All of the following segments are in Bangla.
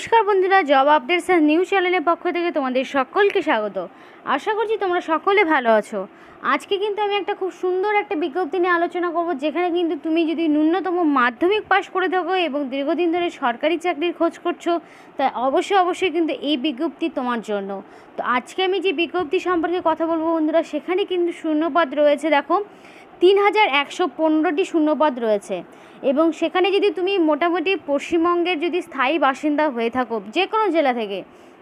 নমস্কার বন্ধুরা জব আপডেটস অ্যান্ড নিউজ চ্যানেলের পক্ষ থেকে তোমাদের সকলকে স্বাগত আশা করছি তোমরা সকলে ভালো আছো আজকে কিন্তু আমি একটা খুব সুন্দর একটা বিজ্ঞপ্তি নিয়ে আলোচনা করব যেখানে কিন্তু তুমি যদি ন্যূনতম মাধ্যমিক পাশ করে থাকো এবং দীর্ঘদিন ধরে সরকারি চাকরির খোঁজ করছো তাই অবশ্যই অবশ্যই কিন্তু এই বিজ্ঞপ্তি তোমার জন্য তো আজকে আমি যে বিজ্ঞপ্তি সম্পর্কে কথা বলবো বন্ধুরা সেখানে কিন্তু শূন্যপদ রয়েছে দেখো তিন হাজার একশো পনেরোটি শূন্যপদ রয়েছে এবং সেখানে যদি তুমি মোটামুটি পশ্চিমবঙ্গের যদি স্থায়ী বাসিন্দা হয়ে থাকো যে কোনো জেলা থেকে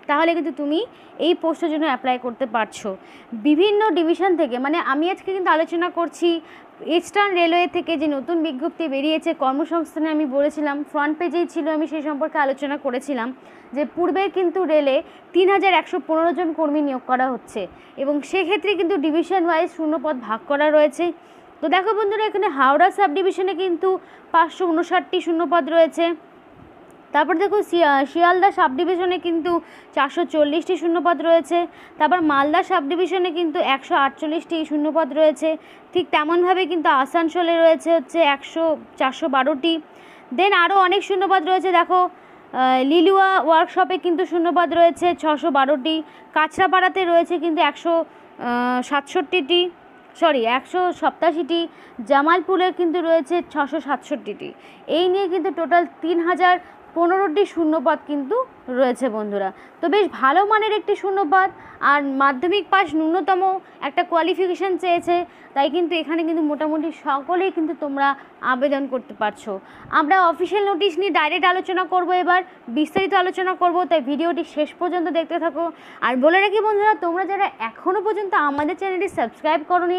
তাহলে কিন্তু তুমি এই পোস্টের জন্য অ্যাপ্লাই করতে পারছো বিভিন্ন ডিভিশন থেকে মানে আমি আজকে কিন্তু আলোচনা করছি ইস্টার্ন রেলওয়ে থেকে যে নতুন বিজ্ঞপ্তি বেরিয়েছে কর্মসংস্থানে আমি বলেছিলাম ফ্রন্ট পেজেই ছিল আমি সেই সম্পর্কে আলোচনা করেছিলাম যে পূর্বে কিন্তু রেলে তিন হাজার একশো পনেরো জন কর্মী নিয়োগ করা হচ্ছে এবং সেক্ষেত্রে কিন্তু ডিভিশন ওয়াইজ শূন্যপদ ভাগ করা রয়েছে তো দেখো বন্ধুরা এখানে হাওড়া সাব ডিভিশনে কিন্তু পাঁচশো উনষাটটি শূন্যপদ রয়েছে তারপর দেখো শিয়ালদা সাব ডিভিশনে কিন্তু চারশো চল্লিশটি শূন্যপদ রয়েছে তারপর মালদা সাব ডিভিশনে কিন্তু একশো আটচল্লিশটি শূন্যপদ রয়েছে ঠিক তেমনভাবে কিন্তু আসানসোলে রয়েছে হচ্ছে একশো চারশো বারোটি দেন আরও অনেক শূন্যপদ রয়েছে দেখো লিলুয়া ওয়ার্কশপে কিন্তু শূন্যপদ রয়েছে ছশো বারোটি কাছড়াপাড়াতে রয়েছে কিন্তু একশো সাতষট্টিটি সরি একশো সপ্তাশিটি জামালপুরের কিন্তু রয়েছে ছশো সাতষট্টিটি এই নিয়ে কিন্তু টোটাল তিন হাজার পনেরোটি শূন্যপদ কিন্তু রয়েছে বন্ধুরা তো বেশ ভালো মানের একটি শূন্যপাত আর মাধ্যমিক পাস ন্যূনতম একটা কোয়ালিফিকেশান চেয়েছে তাই কিন্তু এখানে কিন্তু মোটামুটি সকলেই কিন্তু তোমরা আবেদন করতে পারছো আমরা অফিসিয়াল নোটিশ নিয়ে ডাইরেক্ট আলোচনা করব এবার বিস্তারিত আলোচনা করব তাই ভিডিওটি শেষ পর্যন্ত দেখতে থাকো আর বলে রাখি বন্ধুরা তোমরা যারা এখনও পর্যন্ত আমাদের চ্যানেলটি সাবস্ক্রাইব করনি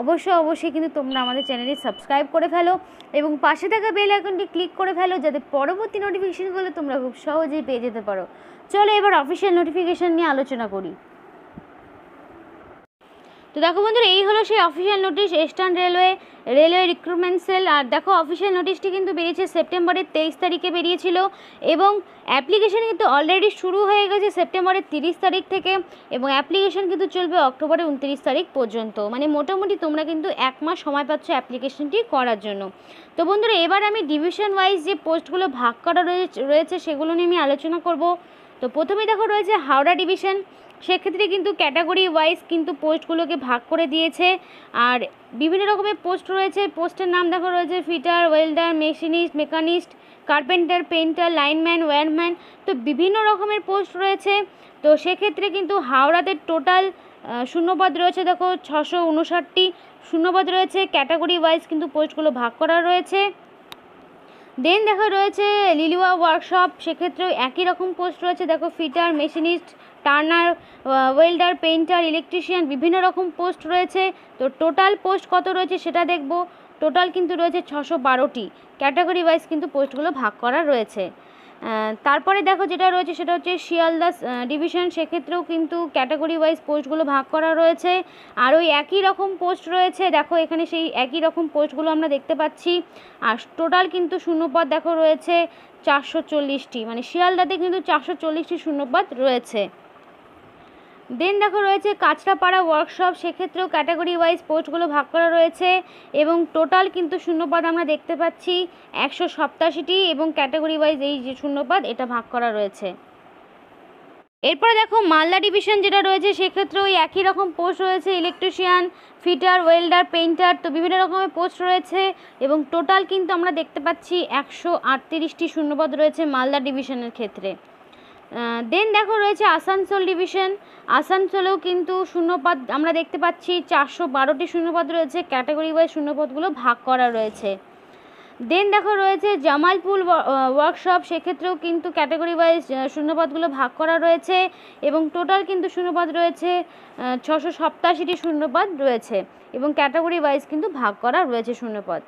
অবশ্যই অবশ্যই কিন্তু তোমরা আমাদের চ্যানেলটি সাবস্ক্রাইব করে ফেলো এবং পাশে থাকা বেল আইকনটি ক্লিক করে ফেলো যাতে পরবর্তী নোটিফিকেশানগুলো তোমরা খুব সহজেই পেয়ে যেতে পারো করো চলো এবার অফিসিয়াল নোটিফিকেশান নিয়ে আলোচনা করি তো দেখো বন্ধুরা এই হলো সেই official notice eastern railway railway recruitment cell আর দেখো অফিসিয়াল নোটিশটি কিন্তু বেরিয়েছে সেপ্টেম্বরের তেইশ তারিখে বেরিয়েছিল এবং অ্যাপ্লিকেশন কিন্তু অলরেডি শুরু হয়ে গেছে সেপ্টেম্বরের তিরিশ তারিখ থেকে এবং অ্যাপ্লিকেশন কিন্তু চলবে অক্টোবরের উনত্রিশ তারিখ পর্যন্ত মানে মোটামুটি তোমরা কিন্তু এক মাস সময় পাচ্ছ অ্যাপ্লিকেশনটি করার জন্য তো বন্ধুরা এবার আমি ডিভিশন ওয়াইজ যে পোস্টগুলো ভাগ করা রয়েছে সেগুলো নিয়ে আমি আলোচনা করব তো প্রথমে দেখো রয়েছে হাওড়া ডিভিশন সেক্ষেত্রে কিন্তু ক্যাটাগরি ওয়াইজ কিন্তু পোস্টগুলোকে ভাগ করে দিয়েছে আর বিভিন্ন রকমের পোস্ট রয়েছে পোস্টের নাম দেখো রয়েছে fitter welder machinist mechanist carpenter painter lineman wireman তো বিভিন্ন রকমের পোস্ট রয়েছে তো সেক্ষেত্রে কিন্তু হাওড়াতে টোটাল শূন্যপদ রয়েছে দেখো ছশো উনষাটটি শূন্যপদ রয়েছে ক্যাটাগরি ওয়াইজ কিন্তু পোস্টগুলো ভাগ করা রয়েছে দেন দেখা রয়েছে লিলুয়া ওয়ার্কশপ সেক্ষেত্রেও একই রকম পোস্ট রয়েছে দেখো fitter machinist turner welder painter electrician বিভিন্ন রকম পোস্ট রয়েছে তো টোটাল পোস্ট কত রয়েছে সেটা দেখব টোটাল কিন্তু রয়েছে ছশো বারোটি ক্যাটাগরি ওয়াইজ কিন্তু পোস্টগুলো ভাগ করা রয়েছে তারপরে দেখো যেটা রয়েছে সেটা হচ্ছে শিয়ালদাস ডিভিশন সেক্ষেত্রেও কিন্তু ক্যাটাগরি ওয়াইজ পোস্টগুলো ভাগ করা রয়েছে আর ওই একই রকম পোস্ট রয়েছে দেখো এখানে সেই একই রকম পোস্টগুলো আমরা দেখতে পাচ্ছি আর টোটাল কিন্তু শূন্যপদ দেখো রয়েছে চারশো চল্লিশটি মানে শিয়ালদাতে কিন্তু চারশো চল্লিশটি শূন্যপদ রয়েছে দেন দেখো রয়েছে কাঁচরাপাড়া ওয়ার্কশপ সেক্ষেত্রেও ক্যাটাগরি ওয়াইজ পোস্টগুলো ভাগ করা রয়েছে এবং টোটাল কিন্তু শূন্যপদ আমরা দেখতে পাচ্ছি একশো সপ্তাশিটি এবং ক্যাটাগরি ওয়াইজ এই যে শূন্যপদ এটা ভাগ করা রয়েছে এরপরে দেখো মালদা ডিভিশন যেটা রয়েছে সেক্ষেত্রে ওই একই রকম পোস্ট রয়েছে ইলেকট্রিশিয়ান ফিটার ওয়েল্ডার পেইন্টার তো বিভিন্ন রকমের পোস্ট রয়েছে এবং টোটাল কিন্তু আমরা দেখতে পাচ্ছি একশো আটত্রিশটি শূন্যপদ রয়েছে মালদা ডিভিশনের ক্ষেত্রে দেন দেখো রয়েছে আসানসোল ডিভিশন আসানসোলেও কিন্তু শূন্যপদ আমরা দেখতে পাচ্ছি চারশো বারোটি শূন্যপদ রয়েছে ক্যাটাগরি ওয়াইজ শূন্যপদগুলো ভাগ করা রয়েছে দেন দেখো রয়েছে জামালপুর ওয়ার্কশপ সেক্ষেত্রেও কিন্তু ক্যাটাগরি ওয়াইজ শূন্যপদগুলো ভাগ করা রয়েছে এবং টোটাল কিন্তু শূন্যপদ রয়েছে ছশো সপ্তাশিটি শূন্যপদ রয়েছে এবং ক্যাটাগরি ওয়াইজ কিন্তু ভাগ করা রয়েছে শূন্যপদ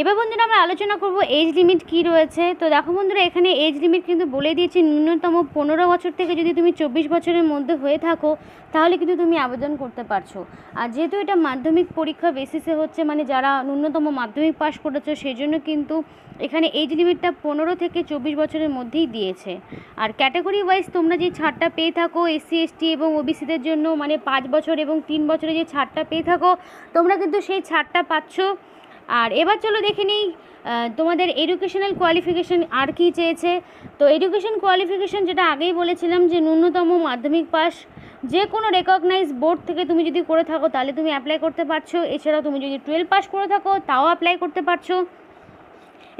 এবার বন্ধুরা আমরা আলোচনা করব এজ লিমিট কি রয়েছে তো দেখো বন্ধুরা এখানে এজ লিমিট কিন্তু বলে দিয়েছে ন্যূনতম পনেরো বছর থেকে যদি তুমি চব্বিশ বছরের মধ্যে হয়ে থাকো তাহলে কিন্তু তুমি আবেদন করতে পারছো আর যেহেতু এটা মাধ্যমিক পরীক্ষা বেসিসে হচ্ছে মানে যারা ন্যূনতম মাধ্যমিক পাশ করেছো সেই জন্য কিন্তু এখানে এজ লিমিটটা পনেরো থেকে চব্বিশ বছরের মধ্যেই দিয়েছে আর ক্যাটাগরি ওয়াইজ তোমরা যে ছাড়টা পেয়ে থাকো এসসি এসটি এবং ওবিসিদের জন্য মানে পাঁচ বছর এবং তিন বছরে যে ছাড়টা পেয়ে থাকো তোমরা কিন্তু সেই ছাড়টা পাচ্ছ আর এবার চলো দেখে নিই তোমাদের এডুকেশনাল কোয়ালিফিকেশন আর কি চেয়েছে তো এডুকেশন কোয়ালিফিকেশন যেটা আগেই বলেছিলাম যে ন্যূনতম মাধ্যমিক পাস যে কোনো রেকগনাইজ বোর্ড থেকে তুমি যদি করে থাকো তাহলে তুমি অ্যাপ্লাই করতে পারছো এছাড়াও তুমি যদি টুয়েলভ পাস করে থাকো তাও অ্যাপ্লাই করতে পারছো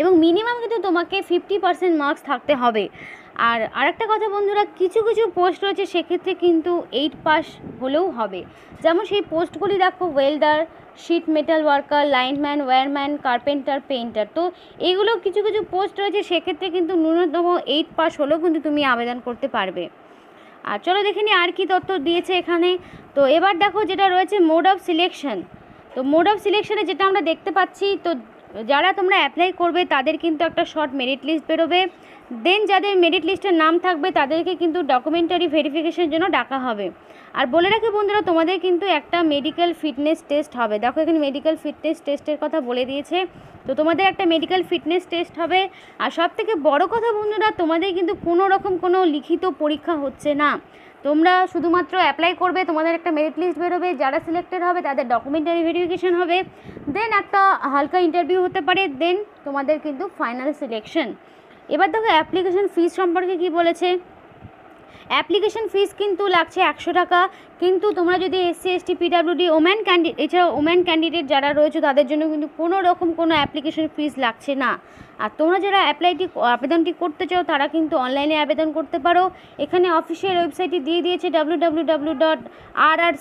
এবং মিনিমাম কিন্তু তোমাকে ফিফটি পার্সেন্ট মার্কস থাকতে হবে আর আরেকটা কথা বন্ধুরা কিছু কিছু পোস্ট রয়েছে সেক্ষেত্রে কিন্তু এইট পাস হলেও হবে যেমন সেই পোস্টগুলি দেখো welder sheet metal worker lineman wireman carpenter painter তো এগুলো কিছু কিছু পোস্ট রয়েছে সেক্ষেত্রে কিন্তু ন্যূনতম এইট পাস হলেও কিন্তু তুমি আবেদন করতে পারবে আর চলো দেখে নিই আর কি তথ্য দিয়েছে এখানে তো এবার দেখো যেটা রয়েছে মোড অফ সিলেকশন তো মোড অফ সিলেকশনে যেটা আমরা দেখতে পাচ্ছি তো যারা তোমরা অ্যাপ্লাই করবে তাদের কিন্তু একটা শর্ট মেরিট লিস্ট বেরোবে দেন যাদের মেরিট লিস্টের নাম থাকবে তাদেরকে কিন্তু ডকুমেন্টারি ভেরিফিকেশনের জন্য ডাকা হবে আর বলে রাখি বন্ধুরা তোমাদের কিন্তু একটা মেডিকেল ফিটনেস টেস্ট হবে দেখো এখানে মেডিকেল ফিটনেস টেস্টের কথা বলে দিয়েছে তো তোমাদের একটা মেডিকেল ফিটনেস টেস্ট হবে আর সবথেকে বড় কথা বন্ধুরা তোমাদের কিন্তু কোনো রকম কোনো লিখিত পরীক্ষা হচ্ছে না তোমরা শুধুমাত্র অ্যাপ্লাই করবে তোমাদের একটা মেরিট লিস্ট বেরোবে যারা সিলেক্টেড হবে তাদের ডকুমেন্টারি ভেরিফিকেশান হবে দেন একটা হালকা ইন্টারভিউ হতে পারে দেন তোমাদের কিন্তু ফাইনাল সিলেকশন এবার দেখো অ্যাপ্লিকেশন ফিস সম্পর্কে কি বলেছে অ্যাপ্লিকেশন ফিস কিন্তু লাগছে একশো টাকা কিন্তু তোমরা যদি SC ST PWD woman candidate এছাড়া ওম্যান ক্যান্ডিডেট যারা রয়েছে তাদের জন্য কিন্তু কোনো রকম কোনো অ্যাপ্লিকেশন ফিস লাগছে না আর তোমরা যারা অ্যাপ্লাইটি আবেদনটি করতে চাও তারা কিন্তু অনলাইনে আবেদন করতে পারো এখানে অফিসিয়াল ওয়েবসাইটটি দিয়ে দিয়েছে W dot R R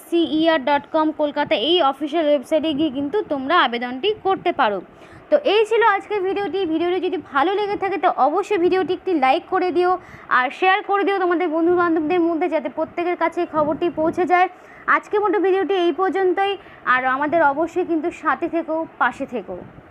dot com Kolkata এই অফিসিয়াল ওয়েবসাইটে গিয়ে কিন্তু তোমরা আবেদনটি করতে পারো তো এই ছিল আজকের ভিডিওটি ভিডিওটি যদি ভালো লেগে থাকে তো অবশ্যই ভিডিওটি একটি লাইক করে দিও আর শেয়ার করে দিও তোমাদের বন্ধু বান্ধবদের মধ্যে যাতে প্রত্যেকের কাছে খবরটি পৌঁছে যায় আজকের মতো ভিডিওটি এই পর্যন্তই আর আমাদের অবশ্যই কিন্তু সাথে থেকেও পাশে থেকেও